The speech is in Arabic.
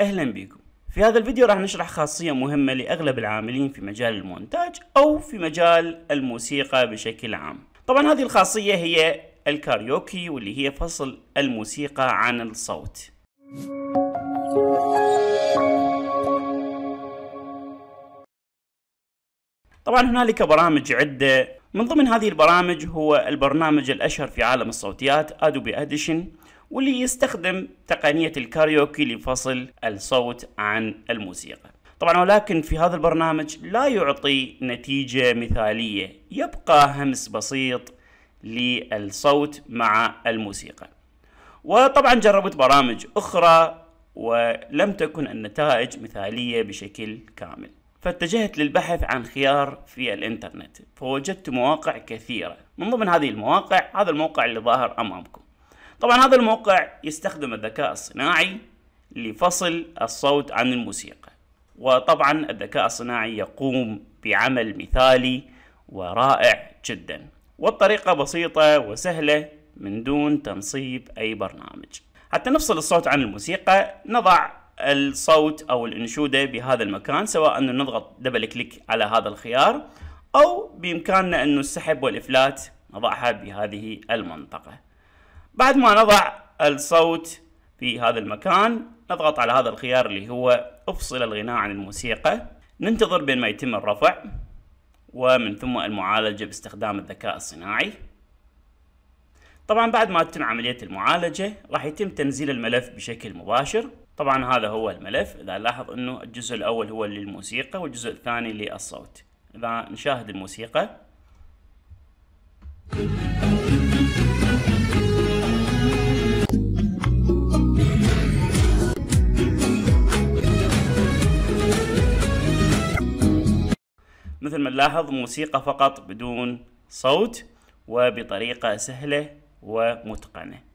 اهلا بكم في هذا الفيديو راح نشرح خاصية مهمة لأغلب العاملين في مجال المونتاج أو في مجال الموسيقى بشكل عام طبعا هذه الخاصية هي الكاريوكي واللي هي فصل الموسيقى عن الصوت طبعا هنالك برامج عدة من ضمن هذه البرامج هو البرنامج الأشهر في عالم الصوتيات ادوبي اديشن واللي يستخدم تقنية الكاريوكي لفصل الصوت عن الموسيقى طبعا ولكن في هذا البرنامج لا يعطي نتيجة مثالية يبقى همس بسيط للصوت مع الموسيقى وطبعا جربت برامج أخرى ولم تكن النتائج مثالية بشكل كامل فاتجهت للبحث عن خيار في الانترنت فوجدت مواقع كثيرة من ضمن هذه المواقع هذا الموقع اللي ظاهر أمامكم طبعا هذا الموقع يستخدم الذكاء الصناعي لفصل الصوت عن الموسيقى وطبعا الذكاء الصناعي يقوم بعمل مثالي ورائع جدا والطريقة بسيطة وسهلة من دون تنصيب أي برنامج حتى نفصل الصوت عن الموسيقى نضع الصوت أو الأنشودة بهذا المكان سواء أن نضغط دبل كليك على هذا الخيار أو بإمكاننا أنه السحب والإفلات نضعها بهذه المنطقة بعد ما نضع الصوت في هذا المكان نضغط على هذا الخيار اللي هو افصل الغناء عن الموسيقى ننتظر بين ما يتم الرفع ومن ثم المعالجة باستخدام الذكاء الصناعي طبعا بعد ما تتم عملية المعالجة راح يتم تنزيل الملف بشكل مباشر طبعا هذا هو الملف اذا لاحظ انه الجزء الاول هو للموسيقى والجزء الثاني للصوت اذا نشاهد الموسيقى مثل ما نلاحظ موسيقى فقط بدون صوت وبطريقة سهلة ومتقنة